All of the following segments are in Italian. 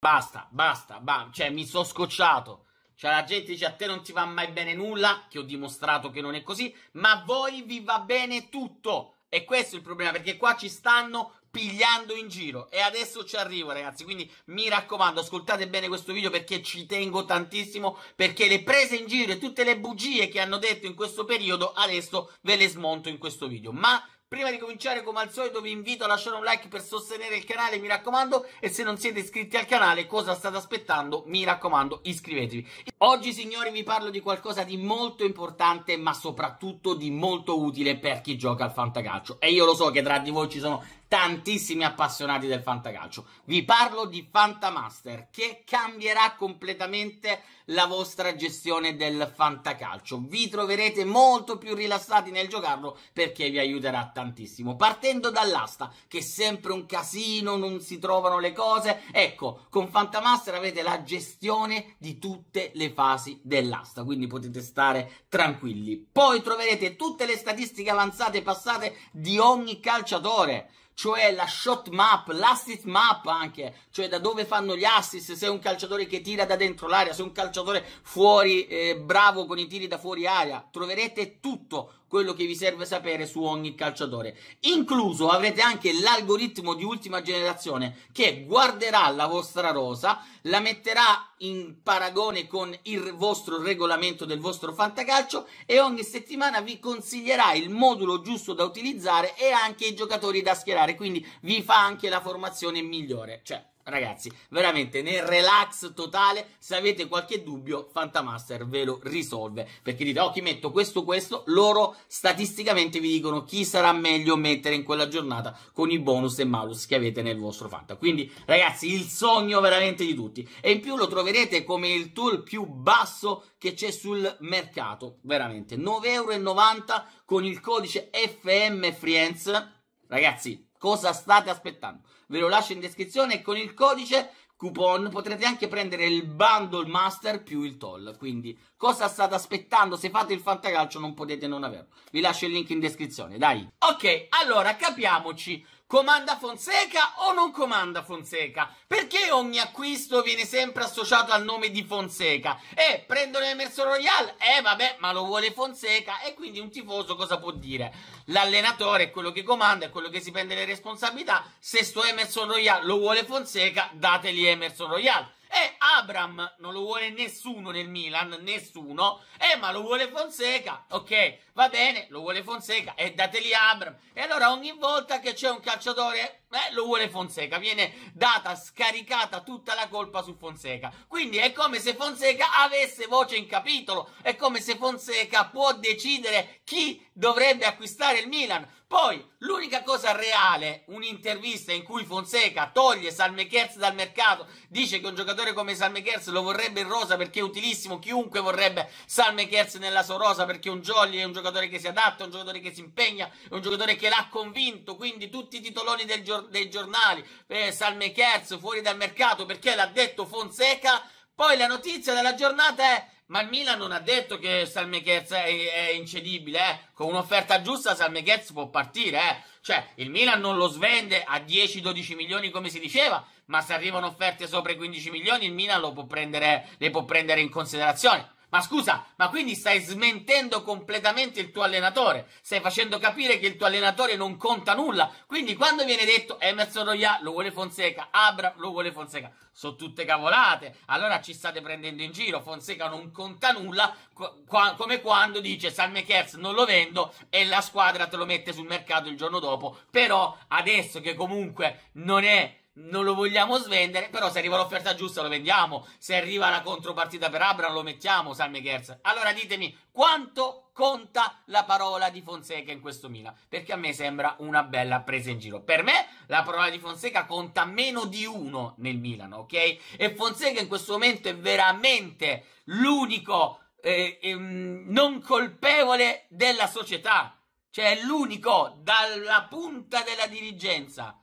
Basta, basta, bam. cioè mi sono scocciato. Cioè la gente dice a te non ti va mai bene nulla, che ho dimostrato che non è così, ma a voi vi va bene tutto. E questo è il problema, perché qua ci stanno pigliando in giro. E adesso ci arrivo ragazzi, quindi mi raccomando, ascoltate bene questo video perché ci tengo tantissimo, perché le prese in giro e tutte le bugie che hanno detto in questo periodo, adesso ve le smonto in questo video. Ma Prima di cominciare, come al solito, vi invito a lasciare un like per sostenere il canale, mi raccomando, e se non siete iscritti al canale, cosa state aspettando? Mi raccomando, iscrivetevi. Oggi signori vi parlo di qualcosa di molto importante ma soprattutto di molto utile per chi gioca al fantacalcio e io lo so che tra di voi ci sono tantissimi appassionati del fantacalcio. Vi parlo di Fantamaster che cambierà completamente la vostra gestione del fantacalcio. Vi troverete molto più rilassati nel giocarlo perché vi aiuterà tantissimo. Partendo dall'asta che è sempre un casino, non si trovano le cose, ecco con Fantamaster avete la gestione di tutte le varie fasi dell'asta, quindi potete stare tranquilli. Poi troverete tutte le statistiche avanzate e passate di ogni calciatore, cioè la shot map, l'assist map anche, cioè da dove fanno gli assist, se è un calciatore che tira da dentro l'area, se è un calciatore fuori, eh, bravo con i tiri da fuori area, troverete tutto quello che vi serve sapere su ogni calciatore. Incluso avrete anche l'algoritmo di ultima generazione che guarderà la vostra rosa, la metterà in paragone con il vostro regolamento del vostro fantacalcio e ogni settimana vi consiglierà il modulo giusto da utilizzare e anche i giocatori da schierare, quindi vi fa anche la formazione migliore. Cioè, ragazzi, veramente nel relax totale, se avete qualche dubbio, Fantamaster ve lo risolve, perché dite, ok, oh, metto questo, questo, loro statisticamente vi dicono chi sarà meglio mettere in quella giornata con i bonus e malus che avete nel vostro Fanta. Quindi, ragazzi, il sogno veramente di tutti, e in più lo troverete come il tool più basso che c'è sul mercato, veramente, 9,90€ con il codice FM Friends, ragazzi, Cosa state aspettando? Ve lo lascio in descrizione e con il codice coupon potrete anche prendere il bundle master più il toll. Quindi cosa state aspettando? Se fate il fantacalcio non potete non averlo. Vi lascio il link in descrizione, dai. Ok, allora capiamoci. Comanda Fonseca o non comanda Fonseca? Perché ogni acquisto viene sempre associato al nome di Fonseca? Eh, prendono Emerson Royal? Eh, vabbè, ma lo vuole Fonseca e quindi un tifoso cosa può dire? L'allenatore è quello che comanda, è quello che si prende le responsabilità. Se sto Emerson Royal lo vuole Fonseca, dateli Emerson Royal e Abram non lo vuole nessuno nel Milan, nessuno. Eh, ma lo vuole Fonseca. Ok, va bene, lo vuole Fonseca e dateli Abram. E allora ogni volta che c'è un calciatore eh, lo vuole Fonseca, viene data, scaricata tutta la colpa su Fonseca. Quindi è come se Fonseca avesse voce in capitolo, è come se Fonseca può decidere chi dovrebbe acquistare il Milan. Poi, l'unica cosa reale, un'intervista in cui Fonseca toglie Salmechers dal mercato, dice che un giocatore come Salmechers lo vorrebbe in rosa perché è utilissimo, chiunque vorrebbe Salmechers nella sua rosa perché un Jolly è un giocatore che si adatta, è un giocatore che si impegna, è un giocatore che l'ha convinto, quindi tutti i titoloni del giorno gior- dei giornali, eh, Salme Kerz fuori dal mercato perché l'ha detto Fonseca. Poi la notizia della giornata è ma il Milan non ha detto che Salmecherz è, è incedibile, eh. Con un'offerta giusta Salme Salmecherz può partire, eh. Cioè, il Milan non lo svende a 10-12 milioni come si diceva, ma se arrivano offerte sopra i 15 milioni il Milan può prendere, le può prendere in considerazione. Ma scusa, ma quindi stai smentendo completamente il tuo allenatore, stai facendo capire che il tuo allenatore non conta nulla. Quindi quando viene detto Emerson Royal lo vuole Fonseca, Abra lo vuole Fonseca, sono tutte cavolate. Allora ci state prendendo in giro, Fonseca non conta nulla, co come quando dice Salme Kerz non lo vendo e la squadra te lo mette sul mercato il giorno dopo. Però adesso che comunque non è non lo vogliamo svendere, però se arriva l'offerta giusta lo vendiamo, se arriva la contropartita per Abram lo mettiamo, Salme Gerz. Allora ditemi quanto conta la parola di Fonseca in questo Milan, perché a me sembra una bella presa in giro. Per me la parola di Fonseca conta meno di uno nel Milan, ok? E Fonseca in questo momento è veramente l'unico eh, ehm, non colpevole della società, cioè è l'unico dalla punta della dirigenza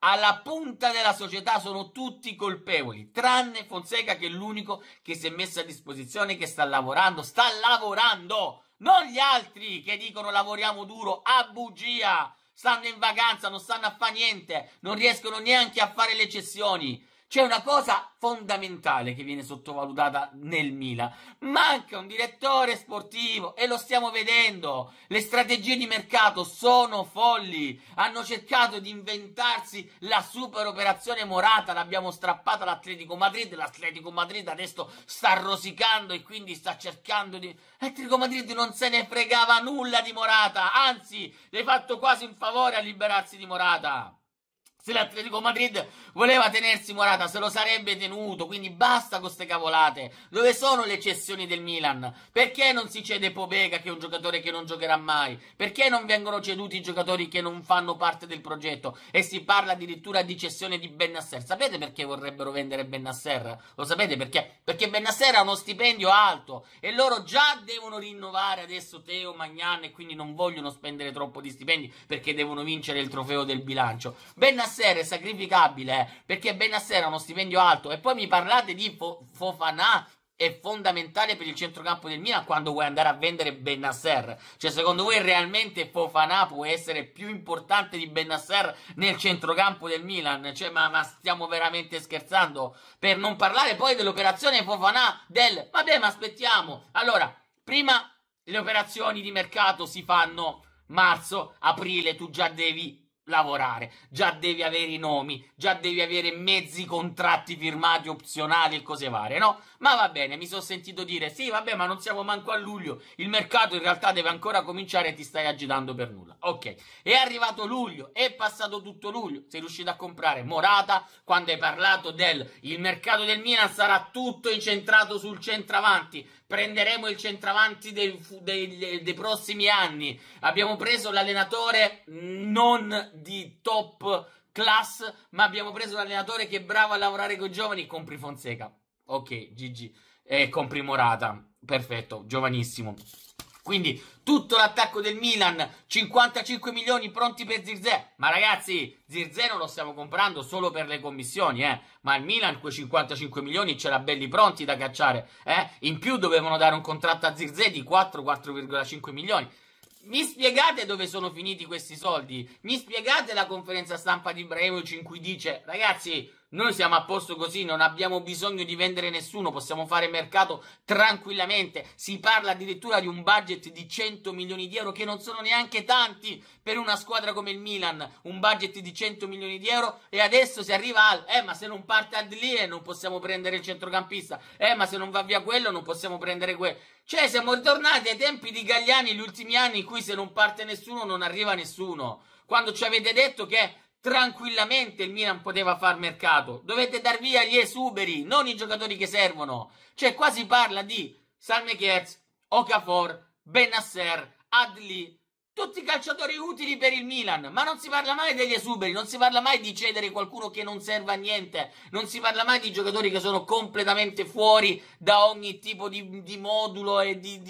alla punta della società sono tutti colpevoli, tranne Fonseca che è l'unico che si è messo a disposizione, che sta lavorando, sta lavorando, non gli altri che dicono lavoriamo duro a bugia, stanno in vacanza, non stanno a fare niente, non riescono neanche a fare le cessioni, c'è una cosa fondamentale che viene sottovalutata nel Milan. Manca un direttore sportivo e lo stiamo vedendo. Le strategie di mercato sono folli. Hanno cercato di inventarsi la super operazione Morata, l'abbiamo strappata all'Atletico Madrid, l'Atletico Madrid adesso sta rosicando e quindi sta cercando di L'Atletico Madrid non se ne fregava nulla di Morata, anzi, le hai fatto quasi un favore a liberarsi di Morata se l'Atletico Madrid voleva tenersi Morata se lo sarebbe tenuto, quindi basta con queste cavolate. Dove sono le cessioni del Milan? Perché non si cede Pobega che è un giocatore che non giocherà mai? Perché non vengono ceduti i giocatori che non fanno parte del progetto? E si parla addirittura di cessione di Bennasser. Sapete perché vorrebbero vendere Bennasser? Lo sapete perché? Perché Bennasser ha uno stipendio alto e loro già devono rinnovare adesso Teo Magnan e quindi non vogliono spendere troppo di stipendi perché devono vincere il trofeo del bilancio. Bennasser Benasser è sacrificabile perché Benasser ha uno stipendio alto e poi mi parlate di Fo- Fofanà è fondamentale per il centrocampo del Milan quando vuoi andare a vendere Benasser. Cioè, secondo voi realmente Fofana può essere più importante di Benasser nel centrocampo del Milan? Cioè, ma, ma, stiamo veramente scherzando? Per non parlare poi dell'operazione Fofana del... Vabbè, ma aspettiamo. Allora, prima le operazioni di mercato si fanno marzo, aprile, tu già devi lavorare, già devi avere i nomi, già devi avere mezzi contratti firmati opzionali e cose varie, no? Ma va bene, mi sono sentito dire sì, vabbè, ma non siamo manco a luglio, il mercato in realtà deve ancora cominciare e ti stai agitando per nulla. Ok, è arrivato luglio, è passato tutto luglio, sei riuscito a comprare Morata quando hai parlato del il mercato del Milan sarà tutto incentrato sul centravanti, prenderemo il centravanti dei, dei, dei prossimi anni, abbiamo preso l'allenatore mm, non di top class, ma abbiamo preso l'allenatore che è bravo a lavorare con i giovani, compri Fonseca, ok, GG, e compri Morata, perfetto, giovanissimo. Quindi tutto l'attacco del Milan, 55 milioni pronti per Zirze. Ma ragazzi, Zirze non lo stiamo comprando solo per le commissioni, eh. Ma il Milan quei 55 milioni c'era belli pronti da cacciare, eh. In più dovevano dare un contratto a Zirze di 4-4,5 milioni. Mi spiegate dove sono finiti questi soldi? Mi spiegate la conferenza stampa di Ibrahimovic in cui dice, ragazzi, noi siamo a posto così, non abbiamo bisogno di vendere nessuno, possiamo fare mercato tranquillamente. Si parla addirittura di un budget di 100 milioni di euro, che non sono neanche tanti per una squadra come il Milan. Un budget di 100 milioni di euro e adesso si arriva al, eh ma se non parte Adlie non possiamo prendere il centrocampista, eh ma se non va via quello non possiamo prendere quello. Cioè siamo ritornati ai tempi di Gagliani, gli ultimi anni in cui se non parte nessuno non arriva nessuno. Quando ci avete detto che tranquillamente il Milan poteva far mercato. Dovete dar via gli esuberi, non i giocatori che servono. Cioè, qua si parla di Salme Kierz, Okafor, Benasser, Adli, tutti calciatori utili per il Milan, ma non si parla mai degli esuberi, non si parla mai di cedere qualcuno che non serve a niente, non si parla mai di giocatori che sono completamente fuori da ogni tipo di, di modulo e di,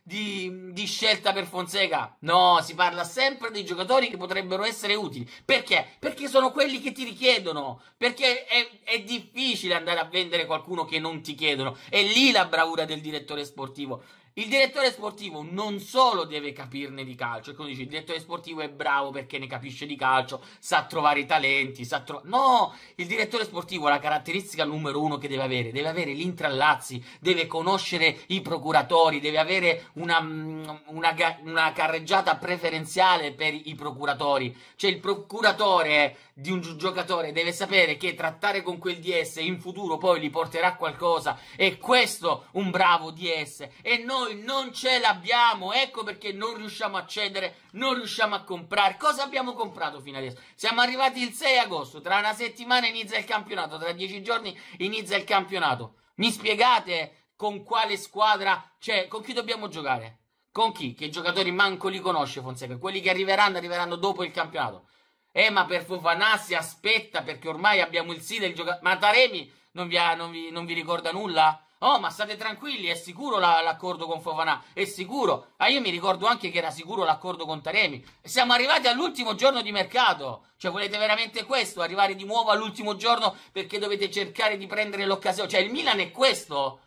di, di, scelta per Fonseca. No, si parla sempre di giocatori che potrebbero essere utili. Perché? Perché sono quelli che ti richiedono, perché è, è difficile andare a vendere qualcuno che non ti chiedono. È lì la bravura del direttore sportivo. Il direttore sportivo non solo deve capirne di calcio, e quindi dice il direttore sportivo è bravo perché ne capisce di calcio, sa trovare i talenti, sa trovare... No! Il direttore sportivo la caratteristica numero uno che deve avere, deve avere l'intrallazzi, deve conoscere i procuratori, deve avere una, mm, una, una carreggiata preferenziale per i procuratori. Cioè il procuratore di un giocatore deve sapere che trattare con quel DS in futuro poi gli porterà qualcosa e questo un bravo DS e non noi non ce l'abbiamo, ecco perché non riusciamo a cedere, non riusciamo a comprare. Cosa abbiamo comprato fino adesso? Siamo arrivati il 6 agosto, tra una settimana inizia il campionato, tra dieci giorni inizia il campionato. Mi spiegate con quale squadra, cioè con chi dobbiamo giocare? Con chi? Che giocatori manco li conosce Fonseca, quelli che arriveranno arriveranno dopo il campionato. Eh, ma per Fofanà si aspetta perché ormai abbiamo il sì del giocatore. Ma Taremi non vi, ha, non vi, non vi ricorda nulla? Oh, ma state tranquilli, è sicuro la, l'accordo con Fofanà, è sicuro. Ah, io mi ricordo anche che era sicuro l'accordo con Taremi. Siamo arrivati all'ultimo giorno di mercato. Cioè, volete veramente questo? Arrivare di nuovo all'ultimo giorno perché dovete cercare di prendere l'occasione. Cioè, il Milan è questo.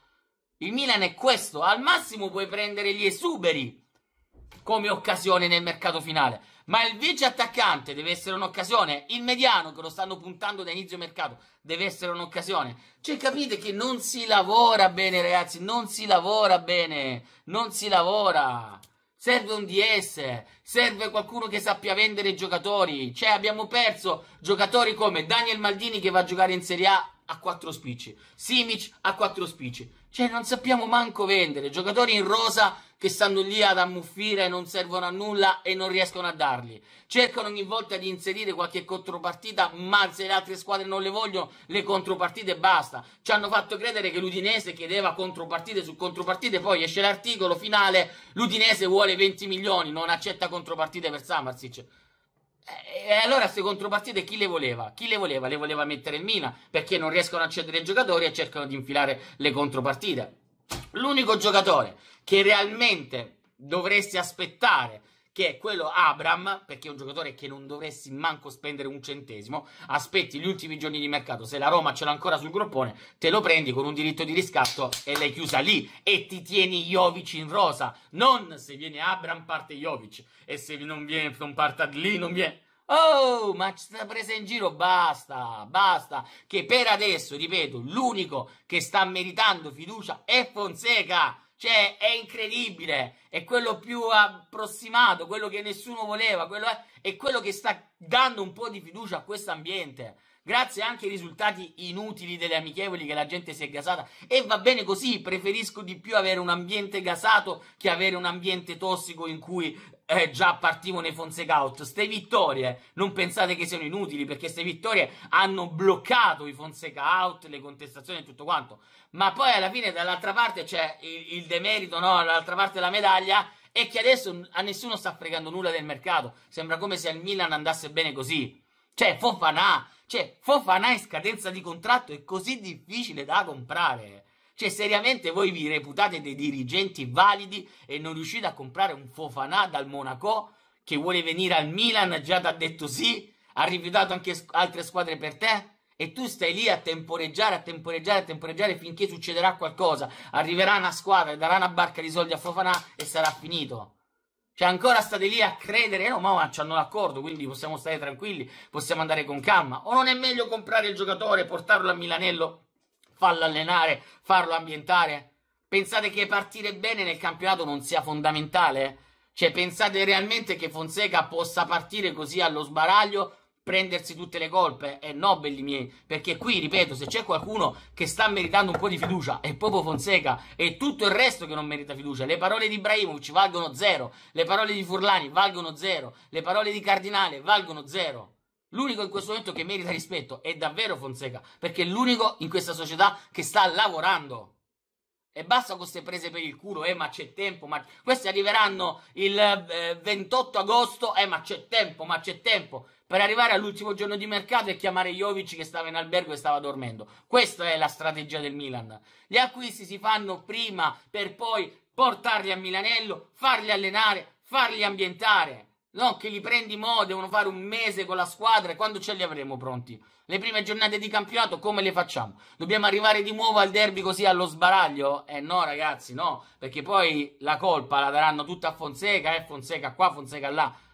Il Milan è questo. Al massimo puoi prendere gli esuberi come occasione nel mercato finale. Ma il vice attaccante deve essere un'occasione, il mediano che lo stanno puntando da inizio mercato deve essere un'occasione. Cioè capite che non si lavora bene ragazzi, non si lavora bene, non si lavora. Serve un DS, serve qualcuno che sappia vendere i giocatori. Cioè abbiamo perso giocatori come Daniel Maldini che va a giocare in Serie A a quattro spicci, Simic a quattro spicci, cioè, non sappiamo manco vendere. Giocatori in rosa che stanno lì ad ammuffire, e non servono a nulla e non riescono a darli. Cercano ogni volta di inserire qualche contropartita, ma se le altre squadre non le vogliono, le contropartite basta. Ci hanno fatto credere che l'Udinese chiedeva contropartite su contropartite, poi esce l'articolo finale, l'Udinese vuole 20 milioni, non accetta contropartite per Samarsic. E eh, eh, allora queste contropartite chi le voleva? Chi le voleva? Le voleva mettere in Mina perché non riescono a cedere i giocatori e cercano di infilare le contropartite. L'unico giocatore che realmente dovresti aspettare che è quello Abram, perché è un giocatore che non dovresti manco spendere un centesimo, aspetti gli ultimi giorni di mercato, se la Roma ce l'ha ancora sul groppone, te lo prendi con un diritto di riscatto e l'hai chiusa lì e ti tieni Jovic in rosa, non se viene Abram parte Jovic e se non viene non parte lì non viene Oh, ma ci sta presa in giro, basta, basta, che per adesso, ripeto, l'unico che sta meritando fiducia è Fonseca cioè, è incredibile, è quello più approssimato, quello che nessuno voleva, quello è, è quello che sta dando un po' di fiducia a questo ambiente grazie anche ai risultati inutili delle amichevoli che la gente si è gasata e va bene così, preferisco di più avere un ambiente gasato che avere un ambiente tossico in cui eh, già partivo nei Fonseca out. Ste vittorie non pensate che siano inutili perché queste vittorie hanno bloccato i Fonseca out, le contestazioni e tutto quanto, ma poi alla fine dall'altra parte c'è il, il demerito, no? dall'altra parte della medaglia e che adesso a nessuno sta fregando nulla del mercato. Sembra come se al Milan andasse bene così. Cioè, Fofanà cioè, Fofana è scadenza di contratto, è così difficile da comprare. Cioè, seriamente voi vi reputate dei dirigenti validi e non riuscite a comprare un Fofana dal Monaco che vuole venire al Milan, già ti ha detto sì, ha rifiutato anche altre squadre per te? E tu stai lì a temporeggiare, a temporeggiare, a temporeggiare finché succederà qualcosa. Arriverà una squadra, darà una barca di soldi a Fofana e sarà finito. Cioè, ancora state lì a credere, eh no, ma ci hanno l'accordo, quindi possiamo stare tranquilli, possiamo andare con calma. O non è meglio comprare il giocatore, portarlo a Milanello, farlo allenare, farlo ambientare? Pensate che partire bene nel campionato non sia fondamentale? Cioè, pensate realmente che Fonseca possa partire così allo sbaraglio prendersi tutte le colpe. E eh, no, belli miei, perché qui, ripeto, se c'è qualcuno che sta meritando un po' di fiducia è proprio Fonseca e tutto il resto che non merita fiducia. Le parole di Ibrahimovic valgono zero, le parole di Furlani valgono zero, le parole di Cardinale valgono zero. L'unico in questo momento che merita rispetto è davvero Fonseca, perché è l'unico in questa società che sta lavorando. E basta con queste prese per il culo, eh, ma c'è tempo, ma... Queste arriveranno il eh, 28 agosto, eh, ma c'è tempo, ma c'è tempo per arrivare all'ultimo giorno di mercato e chiamare Jovic che stava in albergo e stava dormendo. Questa è la strategia del Milan. Gli acquisti si fanno prima per poi portarli a Milanello, farli allenare, farli ambientare. No, che li prendi mo, devono fare un mese con la squadra e quando ce li avremo pronti? Le prime giornate di campionato come le facciamo? Dobbiamo arrivare di nuovo al derby così allo sbaraglio? Eh no ragazzi, no, perché poi la colpa la daranno tutta a Fonseca, eh Fonseca qua, Fonseca là.